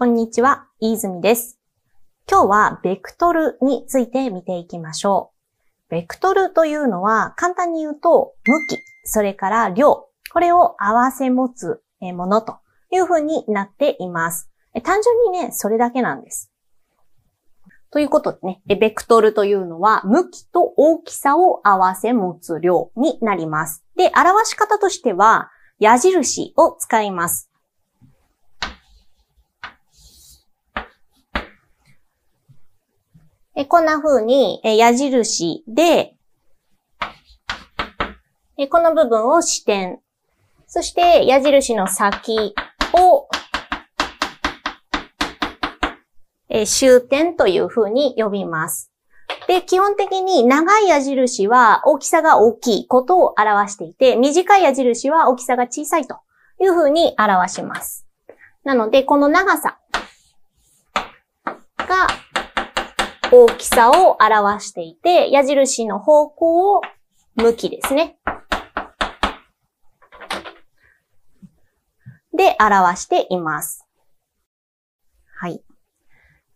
こんにちは、飯泉です。今日はベクトルについて見ていきましょう。ベクトルというのは簡単に言うと向き、それから量、これを合わせ持つものというふうになっています。単純にね、それだけなんです。ということでね、ベクトルというのは向きと大きさを合わせ持つ量になります。で、表し方としては矢印を使います。えこんな風に、え矢印で、えこの部分を視点。そして矢印の先を、え終点という風に呼びます。で、基本的に長い矢印は大きさが大きいことを表していて、短い矢印は大きさが小さいという風に表します。なので、この長さ、大きさを表していて、矢印の方向を向きですね。で表しています。はい。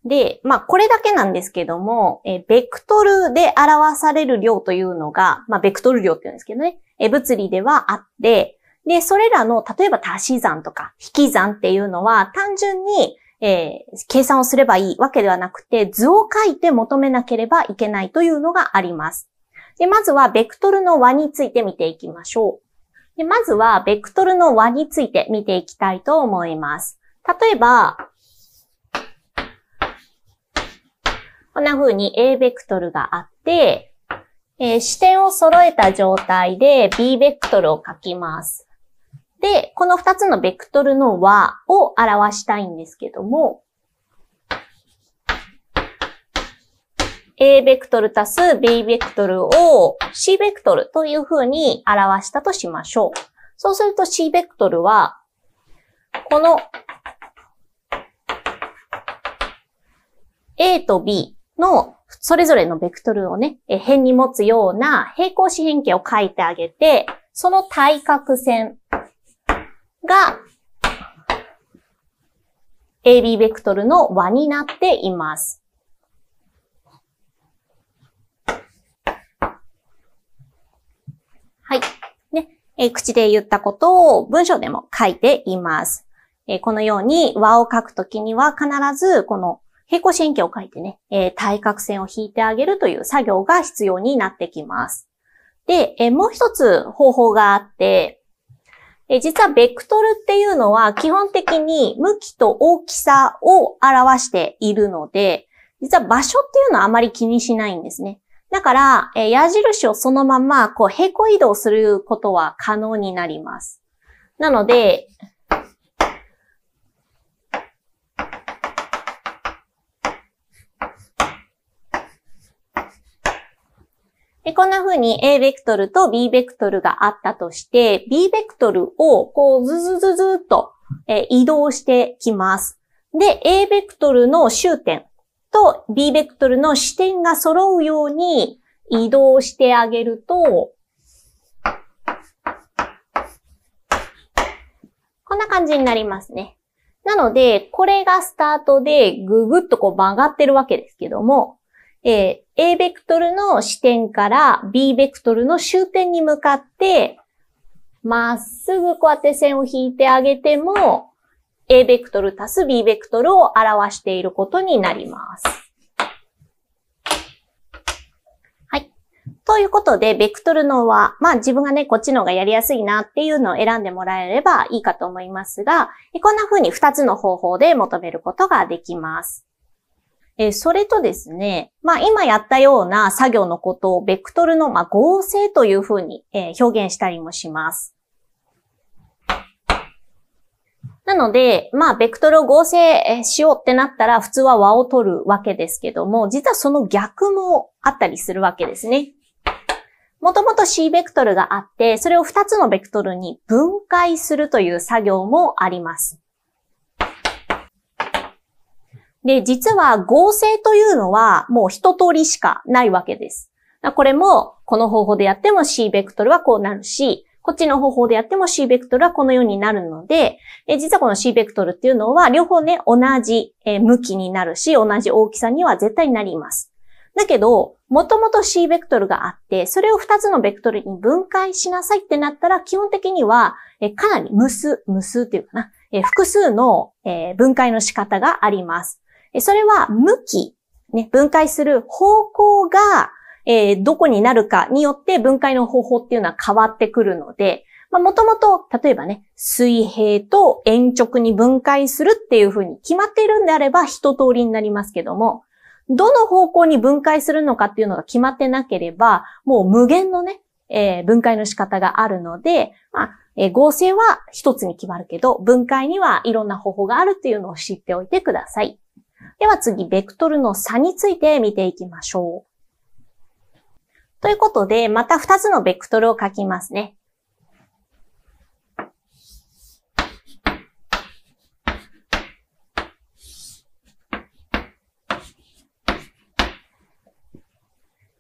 で、まあ、これだけなんですけども、え、ベクトルで表される量というのが、まあ、ベクトル量って言うんですけどね、え、物理ではあって、で、それらの、例えば足し算とか引き算っていうのは、単純にえー、計算をすればいいわけではなくて、図を書いて求めなければいけないというのがあります。で、まずは、ベクトルの和について見ていきましょう。で、まずは、ベクトルの和について見ていきたいと思います。例えば、こんな風に A ベクトルがあって、えー、視点を揃えた状態で B ベクトルを書きます。で、この2つのベクトルの和を表したいんですけども、A ベクトル足す B ベクトルを C ベクトルという風に表したとしましょう。そうすると C ベクトルは、この A と B のそれぞれのベクトルをね、辺に持つような平行四辺形を書いてあげて、その対角線が AB ベクトルの和になっています。はい。ね、えー、口で言ったことを文章でも書いています。えー、このように和を書くときには必ずこの平行四辺形を書いてね、えー、対角線を引いてあげるという作業が必要になってきます。で、えもう一つ方法があって、え実はベクトルっていうのは基本的に向きと大きさを表しているので、実は場所っていうのはあまり気にしないんですね。だから、え矢印をそのままこう平行移動することは可能になります。なので、で、こんな風に A ベクトルと B ベクトルがあったとして、B ベクトルをこうズズズズっと、え移動してきます。で、A ベクトルの終点と B ベクトルの視点が揃うように移動してあげると、こんな感じになりますね。なので、これがスタートでぐぐっとこう曲がってるわけですけども、えー、A ベクトルの視点から B ベクトルの終点に向かって、まっすぐこうやって線を引いてあげても、A ベクトル足す B ベクトルを表していることになります。はい。ということで、ベクトルのは、まあ自分がね、こっちの方がやりやすいなっていうのを選んでもらえればいいかと思いますが、こんな風に2つの方法で求めることができます。えそれとですね、まあ今やったような作業のことをベクトルの、ま合成というふうに、え表現したりもします。なので、まあ、ベクトルを合成しようってなったら、普通は和を取るわけですけども、実はその逆もあったりするわけですね。もともと C ベクトルがあって、それを2つのベクトルに分解するという作業もあります。で、実は合成というのはもう一通りしかないわけです。これも、この方法でやっても C ベクトルはこうなるし、こっちの方法でやっても C ベクトルはこのようになるので、実はこの C ベクトルっていうのは両方ね、同じ、向きになるし、同じ大きさには絶対になります。だけど、もともと C ベクトルがあって、それを2つのベクトルに分解しなさいってなったら、基本的には、かなり無数、無数っていうかな、複数の、分解の仕方があります。それは向き、ね、分解する方向が、えー、どこになるかによって分解の方法っていうのは変わってくるので、まあ、もともと、例えばね、水平と鉛直に分解するっていうふうに決まっているんであれば一通りになりますけども、どの方向に分解するのかっていうのが決まってなければ、もう無限のね、えー、分解の仕方があるので、まあえー、合成は一つに決まるけど、分解にはいろんな方法があるっていうのを知っておいてください。では次、ベクトルの差について見ていきましょう。ということで、また2つのベクトルを書きますね。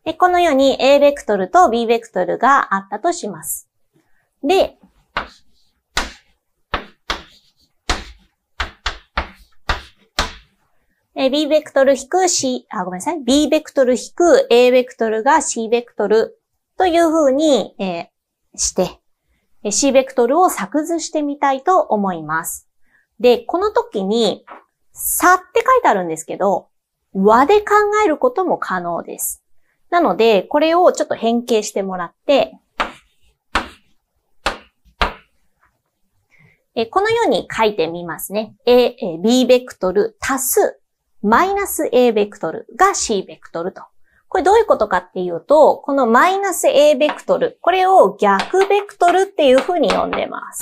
で、このように A ベクトルと B ベクトルがあったとします。で、え B ベクトル引く C、あ、ごめんなさい。B ベクトル引く A ベクトルが C ベクトルという風に、えー、して、C ベクトルを作図してみたいと思います。で、この時に、差って書いてあるんですけど、和で考えることも可能です。なので、これをちょっと変形してもらって、えこのように書いてみますね。A、B ベクトル足すマイナス A ベクトルが C ベクトルと。これどういうことかっていうと、このマイナス A ベクトル、これを逆ベクトルっていう風に呼んでます。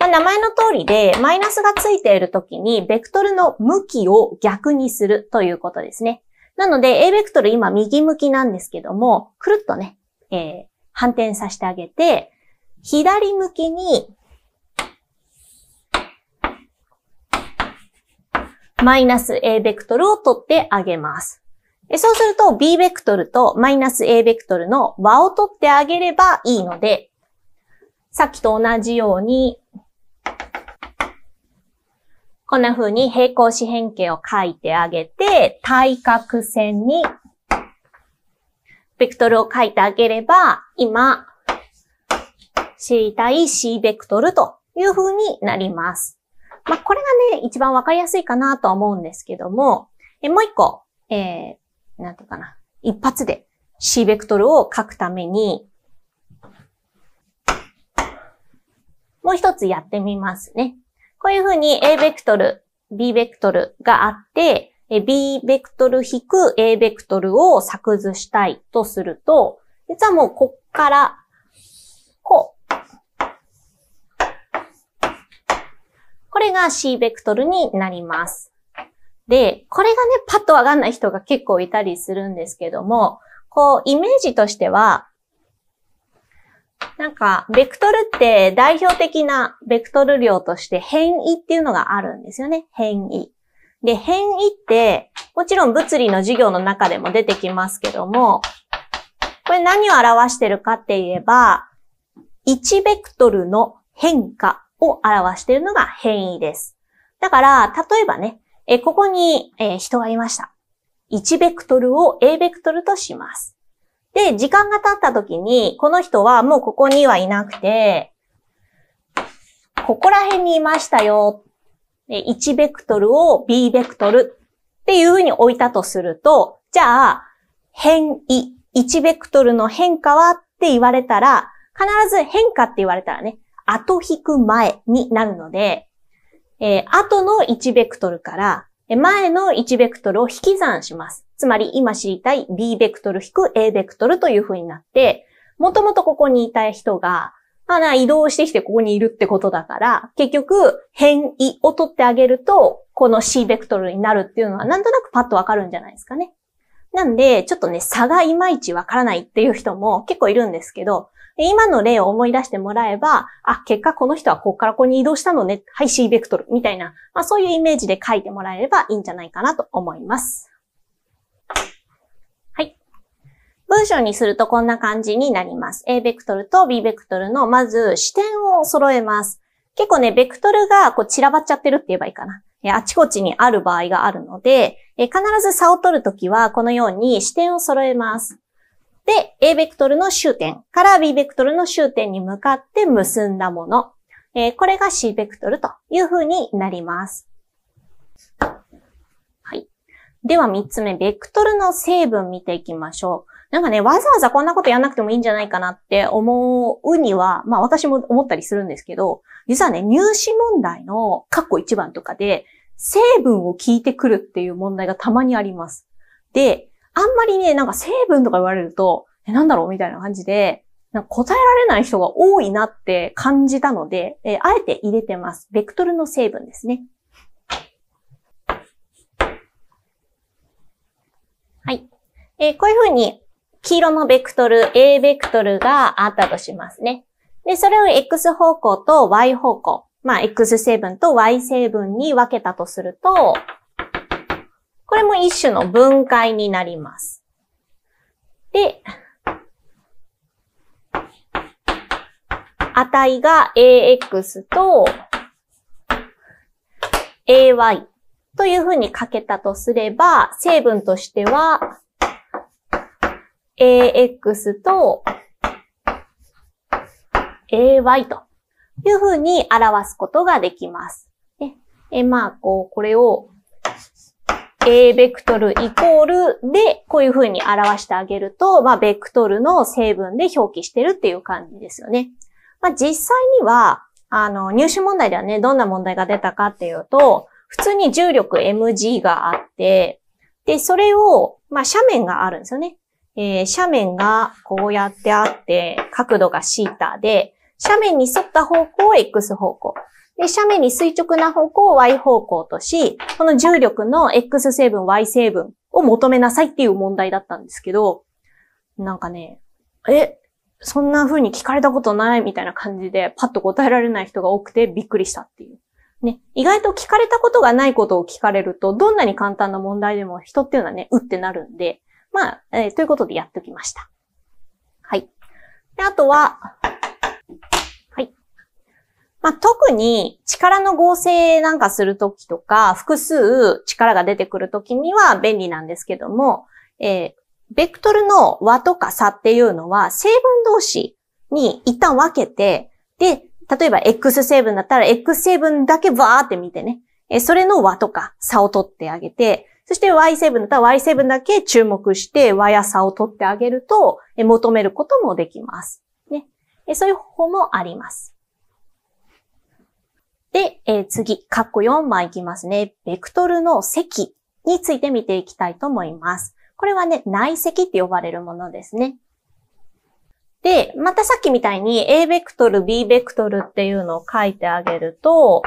まあ、名前の通りで、マイナスがついている時に、ベクトルの向きを逆にするということですね。なので、A ベクトル今右向きなんですけども、くるっとね、えー、反転させてあげて、左向きにマイナス A ベクトルを取ってあげます。そうすると B ベクトルとマイナス A ベクトルの和を取ってあげればいいので、さっきと同じように、こんな風に平行四辺形を書いてあげて、対角線にベクトルを書いてあげれば、今、C 対 C ベクトルという風になります。まあ、これがね、一番わかりやすいかなとは思うんですけども、えもう一個、えー、なんとかな。一発で C ベクトルを書くために、もう一つやってみますね。こういうふうに A ベクトル、B ベクトルがあって、B ベクトル引く A ベクトルを作図したいとすると、実はもうこっから、こう、これが C ベクトルになります。で、これがね、パッとわかんない人が結構いたりするんですけども、こう、イメージとしては、なんか、ベクトルって代表的なベクトル量として変異っていうのがあるんですよね。変異。で、変異って、もちろん物理の授業の中でも出てきますけども、これ何を表してるかって言えば、1ベクトルの変化を表しているのが変異です。だから、例えばね、えここに、え人がいました。1ベクトルを A ベクトルとします。で、時間が経った時に、この人はもうここにはいなくて、ここら辺にいましたよ。1ベクトルを B ベクトルっていうふうに置いたとすると、じゃあ、変異、1ベクトルの変化はって言われたら、必ず変化って言われたらね、後引く前になるので、えー、後の1ベクトルから前の1ベクトルを引き算します。つまり今知りたい B ベクトル引く A ベクトルという風になって、もともとここにいた人が、まあ、移動してきてここにいるってことだから、結局変異を取ってあげると、この C ベクトルになるっていうのはなんとなくパッとわかるんじゃないですかね。なんで、ちょっとね、差がいまいちわからないっていう人も結構いるんですけど、今の例を思い出してもらえば、あ、結果この人はここからここに移動したのね。はい、C ベクトル。みたいな、まあそういうイメージで書いてもらえればいいんじゃないかなと思います。はい。文章にするとこんな感じになります。A ベクトルと B ベクトルの、まず視点を揃えます。結構ね、ベクトルがこう散らばっちゃってるって言えばいいかな。あちこちにある場合があるので、必ず差を取るときはこのように視点を揃えます。で、A ベクトルの終点から B ベクトルの終点に向かって結んだもの。えー、これが C ベクトルという風になります。はい。では3つ目、ベクトルの成分見ていきましょう。なんかね、わざわざこんなことやんなくてもいいんじゃないかなって思うには、まあ私も思ったりするんですけど、実はね、入試問題の括弧1番とかで、成分を聞いてくるっていう問題がたまにあります。で、あんまりね、なんか成分とか言われると、え、なんだろうみたいな感じで、なんか答えられない人が多いなって感じたので、えあえて入れてます。ベクトルの成分ですね。はい。えー、こういうふうに、黄色のベクトル、A ベクトルがあったとしますね。で、それを X 方向と Y 方向、まあ、X 成分と Y 成分に分けたとすると、これも一種の分解になります。で、値が ax と ay というふうに書けたとすれば、成分としては ax と ay というふうに表すことができます。え、まあ、こう、これを A ベクトルイコールで、こういう風に表してあげると、まあ、ベクトルの成分で表記してるっていう感じですよね。まあ、実際には、あの、入試問題ではね、どんな問題が出たかっていうと、普通に重力 mg があって、で、それを、まあ、斜面があるんですよね。えー、斜面がこうやってあって、角度がシータで、斜面に沿った方向を X 方向。で、斜面に垂直な方向を Y 方向とし、この重力の X 成分、Y 成分を求めなさいっていう問題だったんですけど、なんかね、え、そんな風に聞かれたことないみたいな感じで、パッと答えられない人が多くてびっくりしたっていう。ね、意外と聞かれたことがないことを聞かれると、どんなに簡単な問題でも人っていうのはね、うってなるんで、まあ、えー、ということでやっておきました。はい。で、あとは、まあ、特に力の合成なんかするときとか、複数力が出てくるときには便利なんですけども、えー、ベクトルの和とか差っていうのは成分同士に一旦分けて、で、例えば X 成分だったら X 成分だけバーって見てね、えそれの和とか差を取ってあげて、そして Y 成分だったら Y 成分だけ注目して和や差を取ってあげると、え求めることもできます。ねえ。そういう方法もあります。で、えー、次、カッコ4枚いきますね。ベクトルの積について見ていきたいと思います。これはね、内積って呼ばれるものですね。で、またさっきみたいに A ベクトル、B ベクトルっていうのを書いてあげると、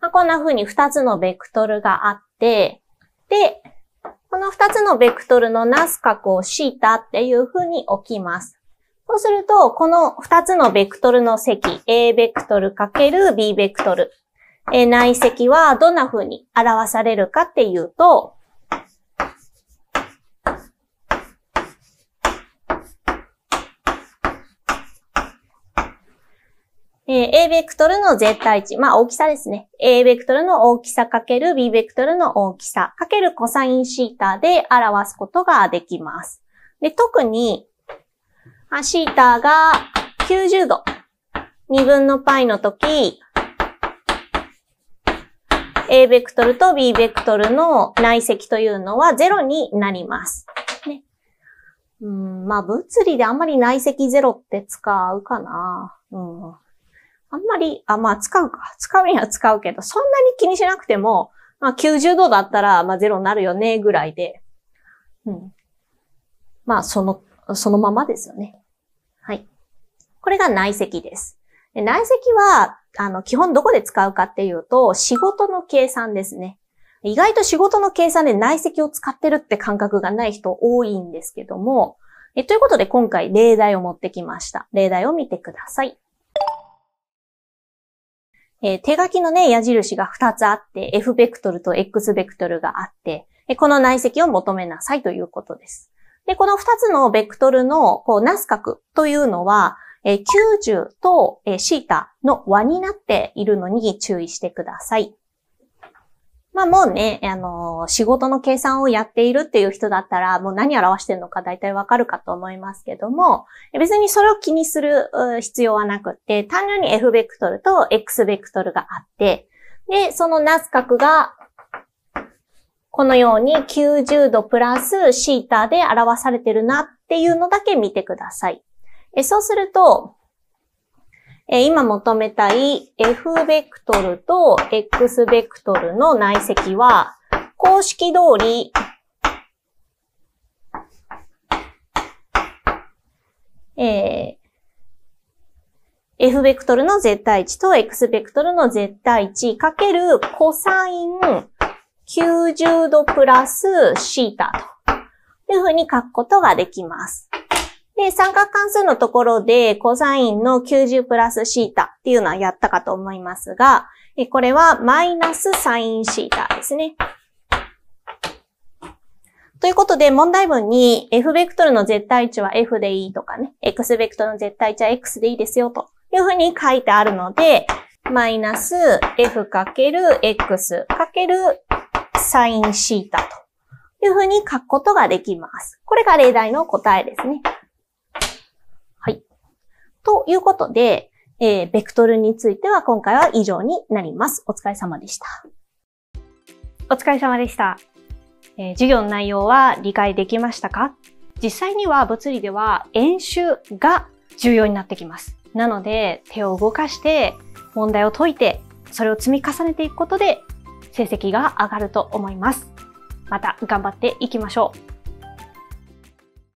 まあ、こんな風に2つのベクトルがあって、で、この2つのベクトルのなす角をタっていう風に置きます。そうすると、この2つのベクトルの積、A ベクトル ×B ベクトル、え内積はどんな風に表されるかっていうと、え A ベクトルの絶対値。まあ、大きさですね。A ベクトルの大きさかける B ベクトルの大きさかけるコサインシータで表すことができます。で、特にシータが90度。2分の π の時、A ベクトルと B ベクトルの内積というのは0になります。ね、うんまあ、物理であんまり内積0って使うかな。うん、あんまり、あ、まあ、使うか。使うには使うけど、そんなに気にしなくても、まあ、90度だったら、まあ、0になるよね、ぐらいで。うん、まあ、その、そのままですよね。はい。これが内積です。で内積は、あの、基本どこで使うかっていうと、仕事の計算ですね。意外と仕事の計算で内積を使ってるって感覚がない人多いんですけども、えということで今回例題を持ってきました。例題を見てください。えー、手書きのね、矢印が2つあって、F ベクトルと X ベクトルがあって、この内積を求めなさいということです。で、この二つのベクトルの、こう、ナス角というのは、え90と、えシータの和になっているのに注意してください。まあもうね、あのー、仕事の計算をやっているっていう人だったら、もう何表してるのか大体わかるかと思いますけども、別にそれを気にする必要はなくって、単純に F ベクトルと X ベクトルがあって、で、そのナス角がこのように90度プラスシータで表されてるなっていうのだけ見てください。えそうすると、え今求めたい F ベクトルと X ベクトルの内積は、公式通り、えー、F ベクトルの絶対値と X ベクトルの絶対値かけるコサイン90度プラスシータというふうに書くことができます。で、三角関数のところで、コサインの90プラスシータっていうのはやったかと思いますが、これはマイナスサインシータですね。ということで、問題文に F ベクトルの絶対値は F でいいとかね、X ベクトルの絶対値は X でいいですよというふうに書いてあるので、マイナス F かける X かけるサインシータというふうに書くことができます。これが例題の答えですね。はい。ということで、えー、ベクトルについては今回は以上になります。お疲れ様でした。お疲れ様でした。えー、授業の内容は理解できましたか実際には物理では演習が重要になってきます。なので手を動かして問題を解いてそれを積み重ねていくことで成績が上がると思います。また頑張っていきましょう。